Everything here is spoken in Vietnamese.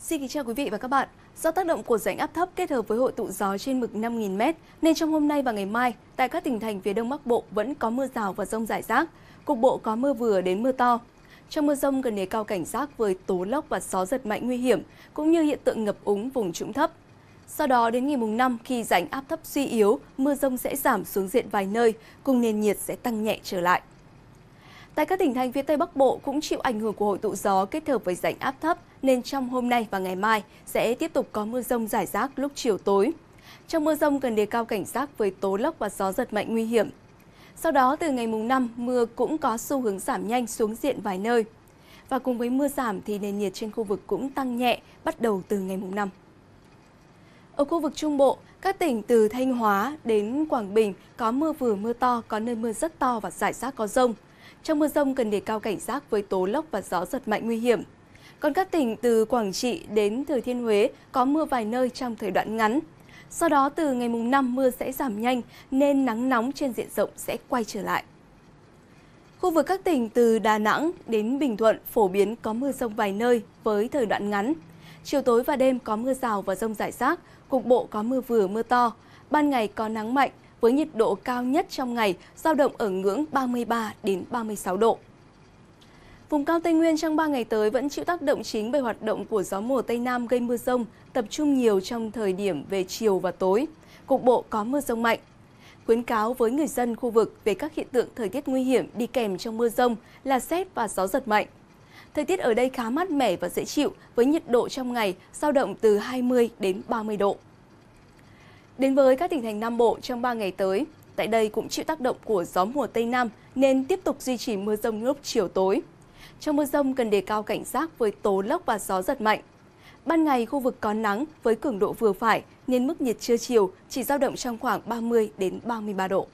Xin kính chào quý vị và các bạn. Do tác động của rãnh áp thấp kết hợp với hội tụ gió trên mực 5.000m, nên trong hôm nay và ngày mai, tại các tỉnh thành phía đông bắc bộ vẫn có mưa rào và rông rải rác. Cục bộ có mưa vừa đến mưa to. Trong mưa rông cần đề cao cảnh giác với tố lốc và gió giật mạnh nguy hiểm, cũng như hiện tượng ngập úng vùng trũng thấp. Sau đó đến ngày mùng 5 khi rãnh áp thấp suy yếu, mưa rông sẽ giảm xuống diện vài nơi, cùng nền nhiệt sẽ tăng nhẹ trở lại. Tại các tỉnh thành phía Tây Bắc Bộ cũng chịu ảnh hưởng của hội tụ gió kết hợp với rãnh áp thấp nên trong hôm nay và ngày mai sẽ tiếp tục có mưa rông rải rác lúc chiều tối. Trong mưa rông cần đề cao cảnh giác với tố lốc và gió giật mạnh nguy hiểm. Sau đó từ ngày mùng 5, mưa cũng có xu hướng giảm nhanh xuống diện vài nơi. Và cùng với mưa giảm thì nền nhiệt trên khu vực cũng tăng nhẹ bắt đầu từ ngày mùng 5. Ở khu vực Trung Bộ, các tỉnh từ Thanh Hóa đến Quảng Bình có mưa vừa mưa to, có nơi mưa rất to và rải rác có rông. Trong mưa rông cần đề cao cảnh giác với tố lốc và gió giật mạnh nguy hiểm. Còn các tỉnh từ Quảng Trị đến Thừa Thiên Huế có mưa vài nơi trong thời đoạn ngắn. Sau đó từ ngày mùng 5 mưa sẽ giảm nhanh nên nắng nóng trên diện rộng sẽ quay trở lại. Khu vực các tỉnh từ Đà Nẵng đến Bình Thuận phổ biến có mưa rông vài nơi với thời đoạn ngắn. Chiều tối và đêm có mưa rào và rông rải rác, cục bộ có mưa vừa mưa to, ban ngày có nắng mạnh, với nhiệt độ cao nhất trong ngày giao động ở ngưỡng 33 đến 36 độ. Vùng cao Tây Nguyên trong 3 ngày tới vẫn chịu tác động chính bởi hoạt động của gió mùa Tây Nam gây mưa rông, tập trung nhiều trong thời điểm về chiều và tối. Cục bộ có mưa rông mạnh. Khuyến cáo với người dân khu vực về các hiện tượng thời tiết nguy hiểm đi kèm trong mưa rông là xét và gió giật mạnh. Thời tiết ở đây khá mát mẻ và dễ chịu với nhiệt độ trong ngày giao động từ 20 đến 30 độ. Đến với các tỉnh thành Nam Bộ trong 3 ngày tới, tại đây cũng chịu tác động của gió mùa Tây Nam nên tiếp tục duy trì mưa rông lúc chiều tối. Trong mưa rông cần đề cao cảnh giác với tố lốc và gió giật mạnh. Ban ngày khu vực có nắng với cường độ vừa phải nên mức nhiệt trưa chiều chỉ dao động trong khoảng 30 đến 33 độ.